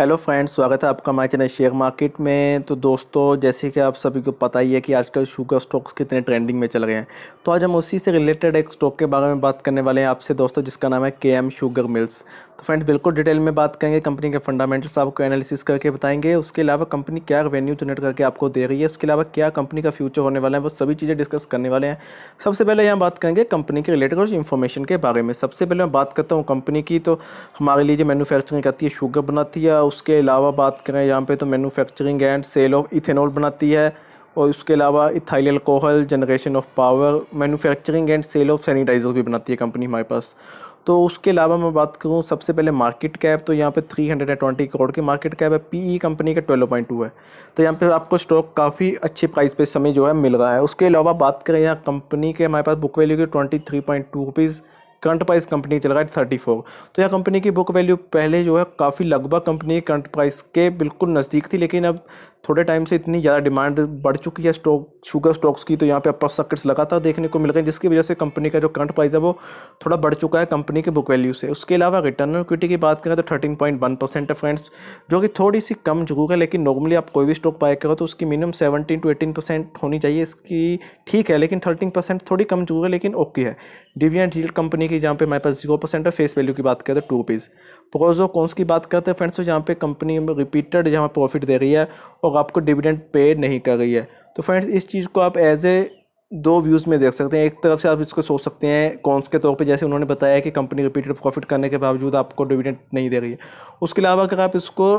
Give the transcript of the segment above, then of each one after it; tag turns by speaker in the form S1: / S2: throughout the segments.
S1: hello friends स्वागत है आपका हमारे चैनल शेयर मार्केट में तो दोस्तों जैसे कि आप सभी को पता ही है कि आजकल शुगर स्टॉक्स कितने ट्रेंडिंग में चल रहे हैं तो आज हम उसी से रिलेटेड एक स्टॉक के बारे में बात करने वाले हैं आपसे दोस्तों जिसका नाम है के एम शुगर मिल्स तो फ्रेंड्स बिल्कुल डिटेल में बात करेंगे कंपनी के फंडामेंटल्स आपको एनालिसिस करके बताएंगे उसके अलावा कंपनी क्या रेवेन्यू जनरेट करके आपको दे रही है इसके अलावा क्या कंपनी का फ्यूचर होने वाला है वो सभी चीज़ें डिस्कस करने वाले हैं सबसे पहले यहाँ बात करेंगे कंपनी के रिलेटेड कुछ इन्फॉर्मेशन के बारे में सबसे पहले मैं बात करता हूँ कंपनी की तो हमारे लिए जो मैनुफैक्चरिंग करती है शुगर बनाती है उसके अलावा बात करें यहाँ पर तो manufacturing and sale of ethanol बनाती है और उसके अलावा ethyl alcohol generation of power manufacturing and sale of sanitiser भी बनाती है कंपनी हमारे पास तो उसके अलावा मैं बात करूँ सबसे पहले मार्केट कैप तो यहाँ पे 320 करोड़ की मार्केट कैप है पीई कंपनी e का 12.2 है तो यहाँ पे आपको स्टॉक काफ़ी अच्छे प्राइस पे समय जो है मिल रहा है उसके अलावा बात करें यहाँ कंपनी के हमारे पास बुक वैल्यू की twenty three point two rupees current price company चल रहा है थर्टी फोर तो यह कंपनी की बुक वैल्यू पहले जो है काफ़ी लगभग कंपनी करंट प्राइस के बिल्कुल नज़दीक थी लेकिन अब थोड़े टाइम से इतनी ज़्यादा डिमांड बढ़ चुकी है स्टॉक शुगर स्टॉक्स की तो यहाँ पे अपर सर्किट्स लगातार देखने को मिल गए जिसकी वजह से कंपनी का जो करंट प्राइस है वो थोड़ा बढ़ चुका है कंपनी के बुक वैल्यू से उसके अलावा रिटर्न इक्विटी की बात करें तो थर्टीन पॉइंट वन परसेंट है फ्रेंड्स जो कि थोड़ी सी कम जरूर है लेकिन नॉर्मली आप कोई भी स्टॉक बाय करो तो उसकी minimum seventeen to eighteen percent होनी चाहिए इसकी ठीक है लेकिन थर्टीन परसेंट थोड़ी कम जरूर है लेकिन ओके है डिवियन हील कंपनी की जहाँ पे हमारे पास जीरो परसेंट है फेस वैल्यू तो की बात करते हैं टू रुपीज़ प्रोजो कौनस की बात करते हैं फ्रेंड्स तो जहाँ पे कंपनी रिपीटेड जहाँ प्रॉफिट दे रही है और आपको डिविडेंड पे नहीं कर रही है तो फ्रेंड्स इस चीज़ को आप एज ए दो व्यूज़ में देख सकते हैं एक तरफ से आप इसको सोच सकते हैं कौनस के तौर पर जैसे उन्होंने बताया कि कंपनी रिपीटेड प्रॉफिट करने के बावजूद आपको डिविडेंट नहीं दे रही है उसके अलावा अगर आप इसको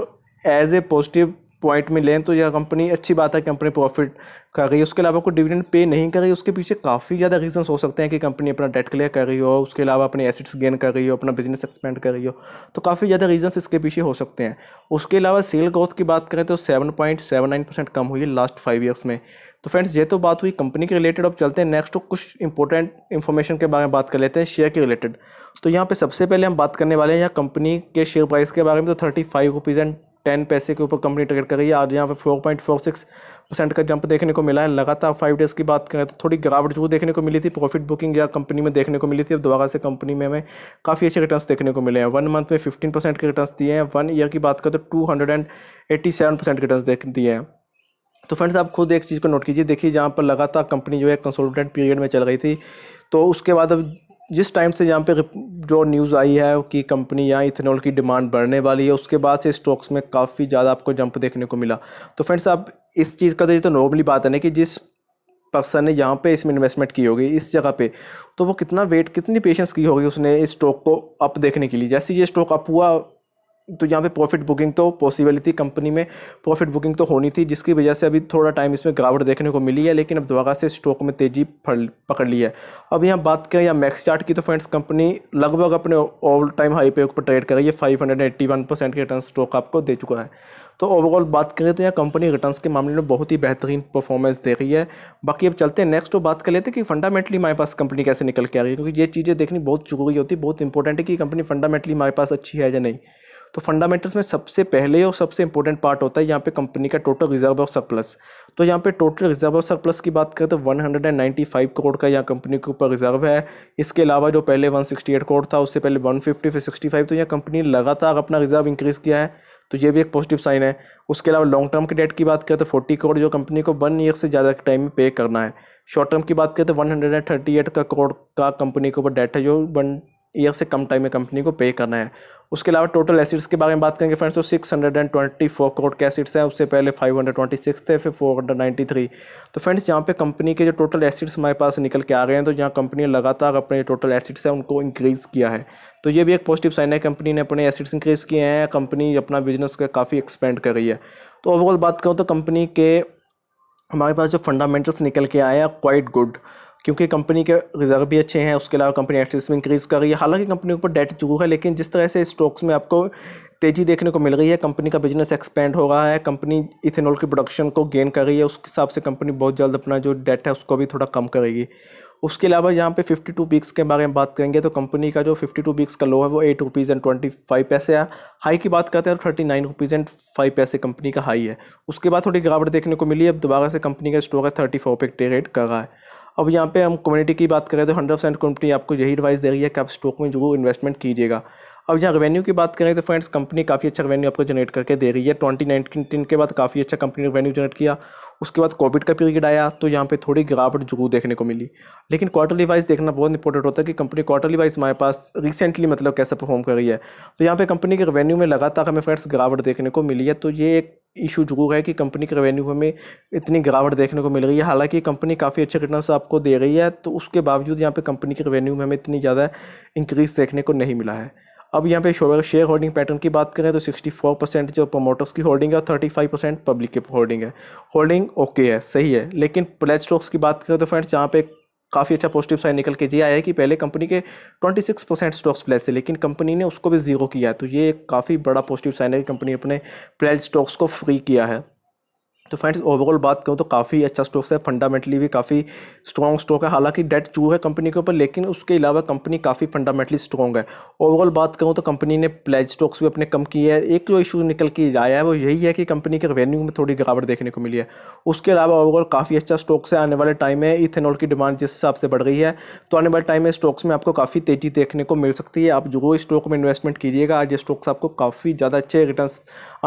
S1: एज ए पॉजिटिव पॉइंट में लें तो यह कंपनी अच्छी बात है कंपनी प्रॉफिट कर रही है उसके अलावा कोई डिविडेंड पे नहीं कर रही उसके पीछे काफ़ी ज़्यादा रीजंस हो सकते हैं कि कंपनी अपना डेट क्लियर कर रही हो उसके अलावा अपने एसेट्स गेन कर रही हो अपना बिजनेस एक्सपेंड कर रही हो तो काफ़ी ज़्यादा रीजंस इसके पीछे हो सकते हैं उसके अलावा सेल ग्रोथ की बात करें तो seven point seven nine percent कम हुई है लास्ट फाइव ईयर्स में तो फ्रेंड्स ये तो बात हुई कंपनी के रिलेटेड अब चलते हैं नेक्स्ट तो कुछ इंपॉर्टेंट इन्फॉर्मेशन के बारे में बात कर लेते हैं शेयर के रिलेटेड तो यहाँ पे सबसे पहले हम बात करने वाले हैं यहाँ कंपनी के शेयर प्राइस के बारे में तो thirty five rupees and ten पैसे के ऊपर कंपनी ट्रेड कर रही है आज यहाँ पे four point four six percent का जंप देखने को मिला है लगातार फाइव डेज़ की बात करें तो थोड़ी गिरावट जो देखने को मिली थी प्रॉफिट बुकिंग या कंपनी में देखने को मिली थी अब दोबारा से कंपनी में हमें काफ़ी अच्छे रिटर्न्स देखने को मिले हैं वन मंथ में फिफ्टीन परसेंट के रिटर्न्स दिए हैं वन ईयर की बात करें तो two hundred and eighty seven percent के देख दिए हैं तो फ्रेंड्स आप खुद एक चीज़ को नोट कीजिए देखिए जहाँ पर लगातार कंपनी जो है कंसोल्टेंट पीरियड में चल रही थी तो उसके बाद अब जिस टाइम से यहाँ पे जो न्यूज़ आई है कि कंपनी या इथेनॉल की डिमांड बढ़ने वाली है उसके बाद से स्टॉक्स में काफ़ी ज़्यादा आपको जंप देखने को मिला तो फ्रेंड्स आप इस चीज़ का तो ये तो नॉर्मली बात है ना कि जिस पर्सन ने यहाँ पे इसमें इन्वेस्टमेंट की होगी इस जगह पे तो वो कितना वेट कितनी पेशेंस की होगी उसने इस स्टॉक को अप देखने के लिए जैसे ये स्टॉक अप हुआ तो यहाँ पे प्रॉफिट बुकिंग तो पॉसिबल थी कंपनी में प्रॉफिट बुकिंग तो होनी थी जिसकी वजह से अभी थोड़ा टाइम इसमें गिरावट देखने को मिली है लेकिन अब दोबारा से स्टॉक में तेज़ी पकड़ ली है अब यहाँ बात करें या मैक्स चार्ट की तो फ्रेंड्स कंपनी लगभग अपने ऑल टाइम हाई पे ऊपर ट्रेड कर रही है five hundred eighty one percent के रिटर्न स्टॉक आपको दे चुका है तो ओवरऑल बात करें तो यहाँ कंपनी रिटर्न के मामले में बहुत ही बेहतरीन परफॉर्मेंस दे रही है बाकी अब चलते हैं नेक्स्ट तो बात कर लेते हैं कि फंडामेंटली हमारे पास कंपनी कैसे निकल के आ रही है क्योंकि ये चीज़ें देखनी बहुत जरूरी होती है बहुत इंपॉर्टेंट है कि कंपनी फंडामेंटली हमारे पास अच्छी है या नहीं तो फंडामेंटल्स में सबसे पहले और सबसे इंपॉर्टेंट पार्ट होता है यहाँ पे कंपनी का टोटल रिजर्व और सरप्लस तो यहाँ पे टोटल रिजर्व और सरप्लस की बात करें तो 195 करोड़ का यहाँ कंपनी के ऊपर रिजर्व है इसके अलावा जो पहले 168 करोड़ था उससे पहले 150 फिर 65 तो यहाँ कंपनी लगातार अपना रिजर्व इंक्रीज़ किया है तो ये भी एक पॉजिटिव साइन है उसके अलावा लॉन्ग टर्म की डेट की बात करें तो फोर्टी करोड़ जो कंपनी को वन ईयर से ज़्यादा टाइम में पे करना है शॉर्ट टर्म की बात करें तो one hundred and thirty eight का करोड़ का कंपनी के ऊपर डेट है जो वन ईयर से कम टाइम में कंपनी को पे करना है उसके अलावा टोटल एसिड्स के बारे में बात करेंगे फ्रेंड्स तो six hundred and twenty four crore के एसिड्स हैं उससे पहले फाइव हंड्रेड ट्वेंटी सिक्स थे फिर फोर हंड्रेड नाइन्टी थ्री तो फ्रेंड्स यहाँ पे कंपनी के जो टोटल एसिड्स हमारे पास निकल के आ रहे हैं तो यहाँ कंपनी ने लगातार अपने टोटल एसिड्स हैं उनको इंक्रीज़ किया है तो ये भी एक पॉजिटिव साइन है कंपनी ने अपने एसिड्स इंक्रीज़ किए हैं कंपनी अपना बिजनेस का काफ़ी एक्सपेंड कर रही है तो ओवरऑल बात करूँ तो कंपनी के हमारे पास जो फंडामेंटल्स निकल के आए हैं क्वाइट गुड क्योंकि कंपनी के रिजर्व भी अच्छे हैं उसके अलावा कंपनी एक्सेस में इंक्रीज़ कर रही है हालांकि कंपनी के ऊपर डेट जरूर है लेकिन जिस तरह से स्टॉक्स में आपको तेज़ी देखने को मिल रही है कंपनी का बिजनेस एक्सपेंड हो रहा है कंपनी इथेनॉल की प्रोडक्शन को गेन कर रही है उसके हिसाब से कंपनी बहुत जल्द अपना जो डेट है उसको भी थोड़ा कम करेगी उसके अलावा यहाँ पे 52 वीक्स के बारे में बात करेंगे तो कंपनी का जो 52 वीक्स का लो है वो eight rupees and twenty five पैसे है हाई की बात करते हैं तो thirty nine rupees and five पैसे कंपनी का हाई है उसके बाद थोड़ी गिरावट देखने को मिली अब दोबारा से कंपनी का स्टॉक है थर्टी फोर पे ट्रेड कर रहा है अब यहाँ पे हम कम्युनिटी की बात करें तो हंड्रेड परसेंट कंपनी आपको यही एडवाइस दे रही है कि आप स्टॉक में जरूर इन्वेस्टमेंट कीजिएगा अब यहाँ रेवेन्यू की बात करें तो फ्रेंड्स कंपनी काफ़ी अच्छा रेवेन्यू आपको जनरेट करके दे रही है ट्वेंटी नाइनटीन के बाद काफ़ी अच्छा कंपनी ने रेवेन्यू जनरेट किया उसके बाद कोविड का पीरियड आया तो यहाँ पे थोड़ी गिरावट जरूर देखने को मिली लेकिन क्वार्टरली वाइज देखना बहुत इंपॉर्टेंट होता है कि कंपनी क्वार्टरली वाइज हमारे पास रिसेंटली मतलब कैसे परफॉर्म कर रही है तो यहाँ पर कंपनी के रेवेन्यू में लगातार हमें फ्रेंड्स गिरावट देखने को मिली है तो ये एक इशू जरूर है कि कंपनी के रेवेन्यू में इतनी गिरावट देखने को मिल रही है हालांकि कंपनी काफ़ी अच्छे रिटर्न आपको दे रही है तो उसके बावजूद यहाँ पे कंपनी के रेवेन्यू में हमें इतनी ज़्यादा इंक्रीज़ देखने को नहीं मिला है अब यहाँ पे शेयर होल्डिंग पैटर्न की बात करें तो 64 परसेंट जो प्रमोटर्स की होल्डिंग है और 35 परसेंट पब्लिक की होल्डिंग है होल्डिंग ओके है सही है लेकिन प्लेट स्टॉक्स की बात करें तो फ्रेंड्स यहाँ पे काफ़ी अच्छा पॉजिटिव साइन निकल के ये आया है कि पहले कंपनी के 26 परसेंट स्टॉक्स प्लेट थे लेकिन कंपनी ने उसको भी ज़ीरो किया है तो ये एक काफ़ी बड़ा पॉजिटिव साइन है कि कंपनी अपने प्लेट स्टॉक्स को फ्री किया है तो फ्रेंड्स ओवरऑल बात करूँ तो काफ़ी अच्छा स्टॉक्स है फंडामेंटली भी काफ़ी स्ट्रॉन्ग स्टॉक है हालांकि डेट चू है कंपनी के ऊपर लेकिन उसके अलावा कंपनी काफ़ी फंडामेंटली स्ट्रॉन्ग है ओवरऑल बात करूँ तो कंपनी ने प्लेज स्टॉक्स भी अपने कम किए हैं एक जो इशू निकल के आया है वो यही है कि कंपनी के रेवेन्यू में थोड़ी गिरावट देखने को मिली है उसके अलावा ओवरऑल काफ़ी अच्छा स्टॉक्स है आने वाले टाइम में इथेनॉल की डिमांड जिस हिसाब से बढ़ गई है तो आने वाले टाइम में स्टॉक्स में आपको काफ़ी तेज़ी देखने को मिल सकती है आप जो स्टॉक में इन्वेस्टमेंट कीजिएगा आज ये स्टॉक्स आपको काफ़ी ज़्यादा अच्छे रिटर्न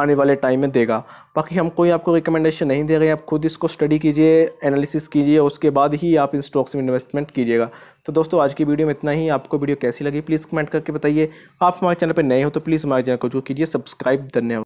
S1: आने वाले टाइम में देगा बाकी हम कोई आपको रिकमेंडेशन नहीं दे रहे हैं आप खुद इसको स्टडी कीजिए एनालिसिस कीजिए उसके बाद ही आप इन स्टॉक्स में इन्वेस्टमेंट कीजिएगा तो दोस्तों आज की वीडियो में इतना ही आपको वीडियो कैसी लगी प्लीज़ कमेंट करके बताइए आप हमारे चैनल पर नए हो तो प्लीज़ हमारे चैनल को जो कीजिए सब्सक्राइब धन्यवाद